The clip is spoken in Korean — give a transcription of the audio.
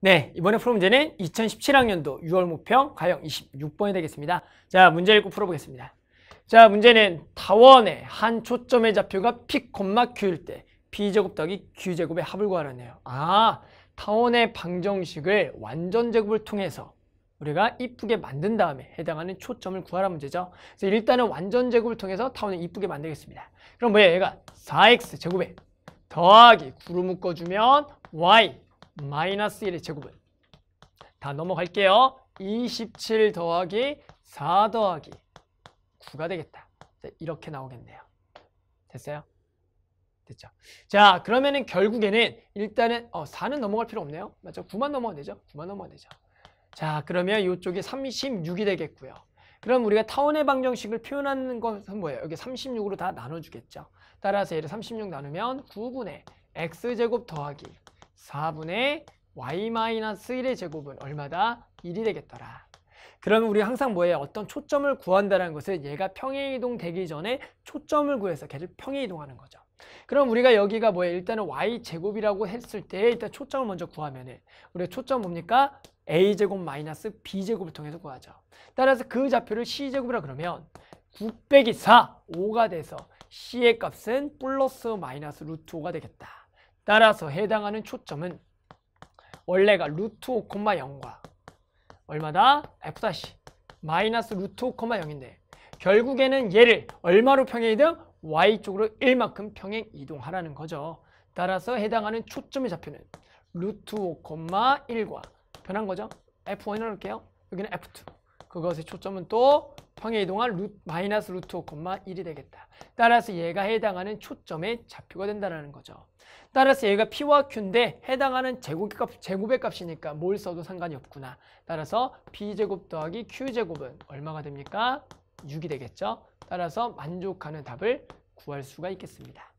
네, 이번에 풀어 문제는 2017학년도 6월 목평 가형 26번이 되겠습니다. 자, 문제 읽고 풀어보겠습니다. 자, 문제는 타원의 한 초점의 좌표가 P, Q일 때 P제곱 더하기 Q제곱의 합을 구하라네요. 아, 타원의 방정식을 완전제곱을 통해서 우리가 이쁘게 만든 다음에 해당하는 초점을 구하라 문제죠. 그래서 일단은 완전제곱을 통해서 타원을 이쁘게 만들겠습니다. 그럼 뭐야 얘가 4x 제곱에 더하기 9로 묶어주면 y 마이너스 1의 제곱은 다 넘어갈게요. 27 더하기 4 더하기 9가 되겠다. 이렇게 나오겠네요. 됐어요? 됐죠? 자, 그러면은 결국에는 일단은 어, 4는 넘어갈 필요 없네요. 맞죠? 9만 넘어가면 되죠? 9만 넘어가면 되죠. 자, 그러면 이쪽이 36이 되겠고요. 그럼 우리가 타원의 방정식을 표현하는 것은 뭐예요? 여기 36으로 다 나눠주겠죠. 따라서 얘를 36 나누면 9분의 x제곱 더하기 4분의 y-1의 제곱은 얼마다? 1이 되겠더라. 그러면 우리 항상 뭐에 어떤 초점을 구한다는 것을 얘가 평행이동 되기 전에 초점을 구해서 계속 평행이동하는 거죠. 그럼 우리가 여기가 뭐에 일단은 y제곱이라고 했을 때 일단 초점을 먼저 구하면 우리 초점 뭡니까? a제곱 마이너스 b제곱을 통해서 구하죠. 따라서 그 좌표를 c제곱이라 그러면 9 0 0 4, 5가 돼서 c의 값은 플러스 마이너스 루트 5가 되겠다. 따라서 해당하는 초점은 원래가 루트 5,0과 얼마다? f-마이너스 마이너스 루트 5,0인데 결국에는 얘를 얼마로 평행이든 y쪽으로 1만큼 평행 이동하라는 거죠. 따라서 해당하는 초점의 좌표는 루트 5,1과 변한 거죠. F1 넣을게요. 여기는 F2. 그것의 초점은 또 평에 이동한 루, 마이너스 루트 5, 1이 되겠다. 따라서 얘가 해당하는 초점에 좌표가 된다는 거죠. 따라서 얘가 P와 Q인데 해당하는 제곱 값, 제곱의 값이니까 뭘 써도 상관이 없구나. 따라서 B제곱 더하기 Q제곱은 얼마가 됩니까? 6이 되겠죠. 따라서 만족하는 답을 구할 수가 있겠습니다.